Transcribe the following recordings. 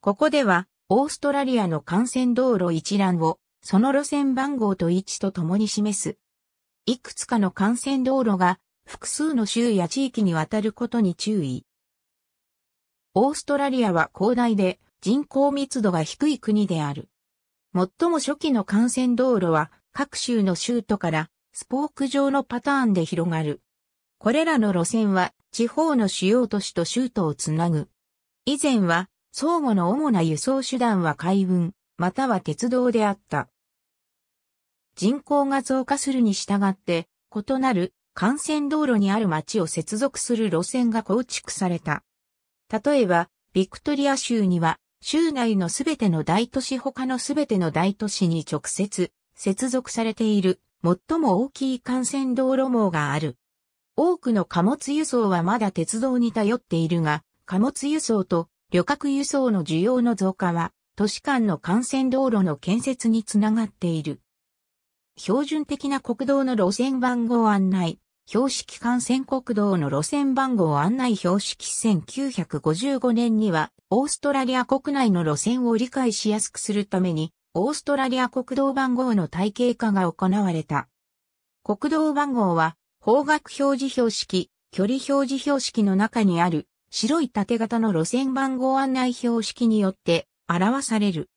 ここでは、オーストラリアの幹線道路一覧を、その路線番号と位置とともに示す。いくつかの幹線道路が、複数の州や地域にわたることに注意。オーストラリアは広大で、人口密度が低い国である。最も初期の幹線道路は各州の州都からスポーク状のパターンで広がる。これらの路線は地方の主要都市と州都をつなぐ。以前は相互の主な輸送手段は海運、または鉄道であった。人口が増加するに従って、異なる幹線道路にある町を接続する路線が構築された。例えば、ビクトリア州には、州内のすべての大都市他のすべての大都市に直接接続されている最も大きい幹線道路網がある。多くの貨物輸送はまだ鉄道に頼っているが、貨物輸送と旅客輸送の需要の増加は、都市間の幹線道路の建設につながっている。標準的な国道の路線番号案内、標識幹線国道の路線番号案内標識1955年には、オーストラリア国内の路線を理解しやすくするために、オーストラリア国道番号の体系化が行われた。国道番号は、方角表示標識、距離表示標識の中にある白い縦型の路線番号案内標識によって表される。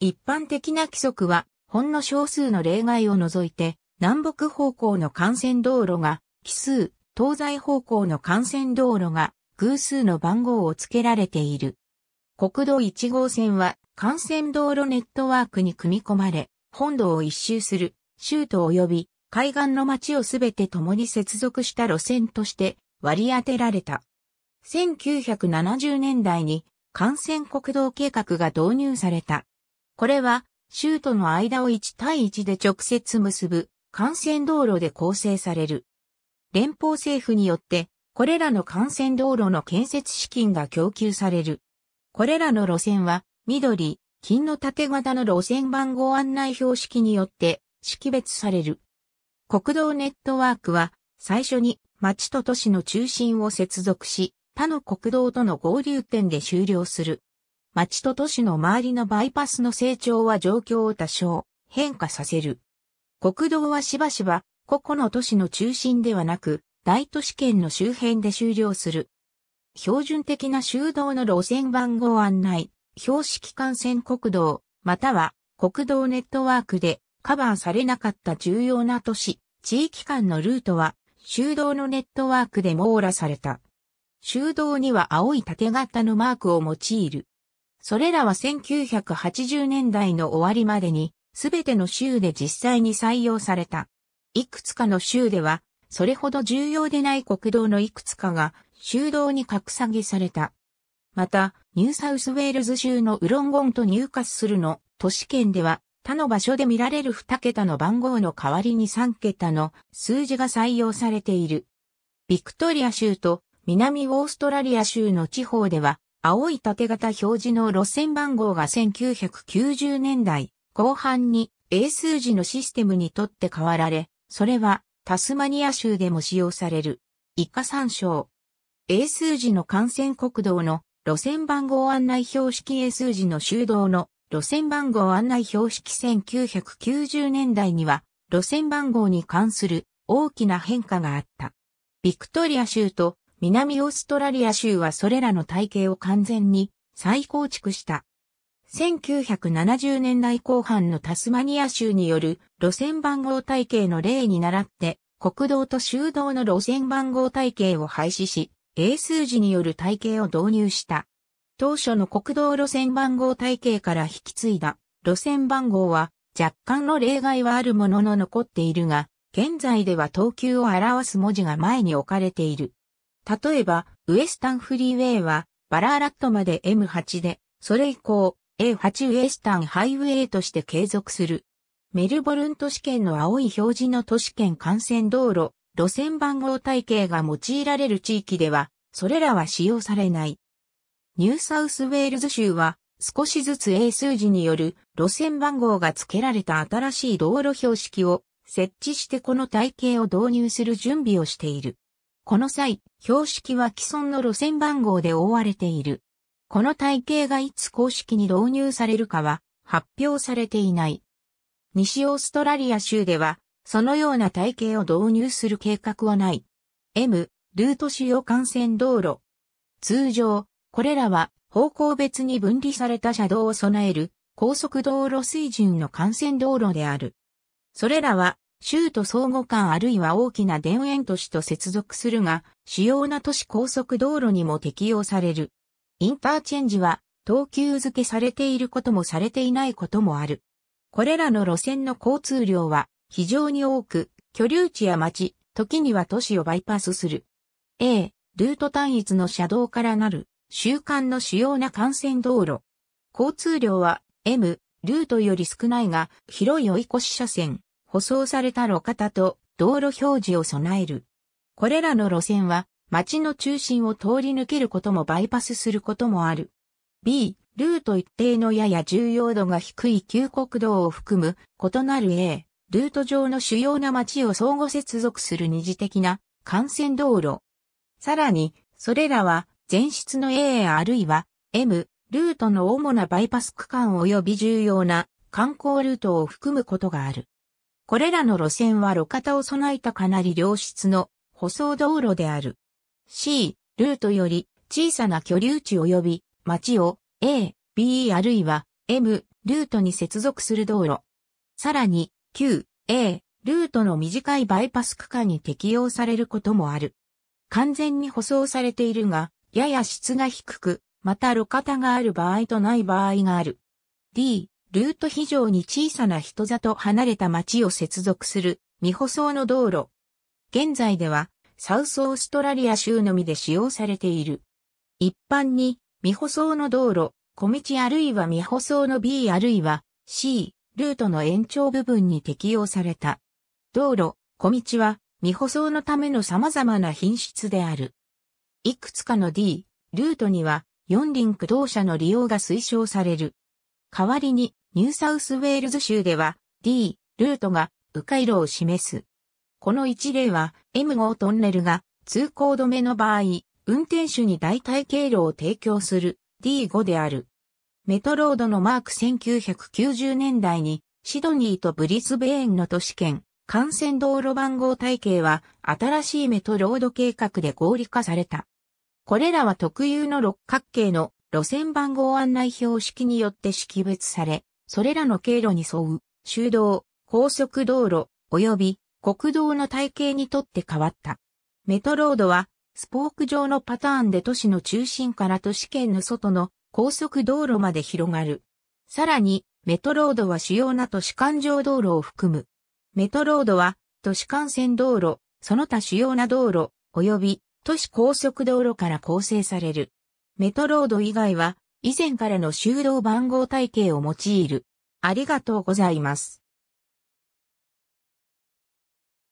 一般的な規則は、ほんの少数の例外を除いて、南北方向の幹線道路が奇数、東西方向の幹線道路が偶数の番号を付けられている。国道1号線は幹線道路ネットワークに組み込まれ、本土を一周する、州都及び海岸の町をすべて共に接続した路線として割り当てられた。1970年代に幹線国道計画が導入された。これは、州との間を1対1で直接結ぶ幹線道路で構成される。連邦政府によって、これらの幹線道路の建設資金が供給される。これらの路線は、緑、金の縦型の路線番号案内標識によって識別される。国道ネットワークは、最初に町と都市の中心を接続し、他の国道との合流点で終了する。町と都市の周りのバイパスの成長は状況を多少変化させる。国道はしばしば個々の都市の中心ではなく、大都市圏の周辺で終了する。標準的な修道の路線番号案内、標識幹線国道、または国道ネットワークでカバーされなかった重要な都市、地域間のルートは、修道のネットワークで網羅された。修道には青い縦型のマークを用いる。それらは1980年代の終わりまでに、すべての州で実際に採用された。いくつかの州では、それほど重要でない国道のいくつかが、修道に格下げされた。また、ニューサウスウェールズ州のウロンゴンとニューカスルの都市圏では、他の場所で見られる2桁の番号の代わりに3桁の数字が採用されている。ビクトリア州と南オーストラリア州の地方では、青い縦型表示の路線番号が1990年代後半に英数字のシステムにとって変わられ、それはタスマニア州でも使用される。以下参照。英数字の幹線国道の路線番号案内標識英数字の修道の路線番号案内標識1990年代には路線番号に関する大きな変化があった。ビクトリア州と南オーストラリア州はそれらの体系を完全に再構築した。1970年代後半のタスマニア州による路線番号体系の例に倣って、国道と州道の路線番号体系を廃止し、英数字による体系を導入した。当初の国道路線番号体系から引き継いだ路線番号は若干の例外はあるものの残っているが、現在では等級を表す文字が前に置かれている。例えば、ウエスタンフリーウェイは、バラーラットまで M8 で、それ以降、A8 ウエスタンハイウェイとして継続する。メルボルン都市圏の青い表示の都市圏幹線道路、路線番号体系が用いられる地域では、それらは使用されない。ニューサウスウェールズ州は、少しずつ A 数字による路線番号が付けられた新しい道路標識を設置してこの体系を導入する準備をしている。この際、標識は既存の路線番号で覆われている。この体系がいつ公式に導入されるかは発表されていない。西オーストラリア州では、そのような体系を導入する計画はない。M、ルート主要幹線道路。通常、これらは方向別に分離された車道を備える高速道路水準の幹線道路である。それらは州都相互間あるいは大きな田園都市と接続するが、主要な都市高速道路にも適用される。インターチェンジは、等級付けされていることもされていないこともある。これらの路線の交通量は非常に多く、居留地や町、時には都市をバイパスする。A、ルート単一の車道からなる、週間の主要な幹線道路。交通量は M、ルートより少ないが、広い追い越し車線、舗装された路肩と道路表示を備える。これらの路線は、街の中心を通り抜けることもバイパスすることもある。B、ルート一定のやや重要度が低い旧国道を含む異なる A、ルート上の主要な街を相互接続する二次的な幹線道路。さらに、それらは前室の A あるいは M、ルートの主なバイパス区間及び重要な観光ルートを含むことがある。これらの路線は路肩を備えたかなり良質の舗装道路である。C、ルートより小さな居留地及び町を A、B あるいは M、ルートに接続する道路。さらに Q、A、ルートの短いバイパス区間に適用されることもある。完全に舗装されているが、やや質が低く、また路肩がある場合とない場合がある。D、ルート非常に小さな人里離れた町を接続する未舗装の道路。現在ではサウスオーストラリア州のみで使用されている。一般に未舗装の道路、小道あるいは未舗装の B あるいは C ルートの延長部分に適用された。道路、小道は未舗装のための様々な品質である。いくつかの D、ルートには4輪駆動車の利用が推奨される。代わりにニューサウスウェールズ州では D、ルートが迂回路を示す。この一例は M5 トンネルが通行止めの場合、運転手に代替経路を提供する D5 である。メトロードのマーク1990年代にシドニーとブリスベーンの都市圏、幹線道路番号体系は新しいメトロード計画で合理化された。これらは特有の六角形の路線番号案内標識によって識別され、それらの経路に沿う、修道、高速道路、及び国道の体系にとって変わった。メトロードは、スポーク状のパターンで都市の中心から都市圏の外の高速道路まで広がる。さらに、メトロードは主要な都市間上道路を含む。メトロードは、都市幹線道路、その他主要な道路、及び都市高速道路から構成される。メトロード以外は、以前からの修道番号体系を用いる。ありがとうございます。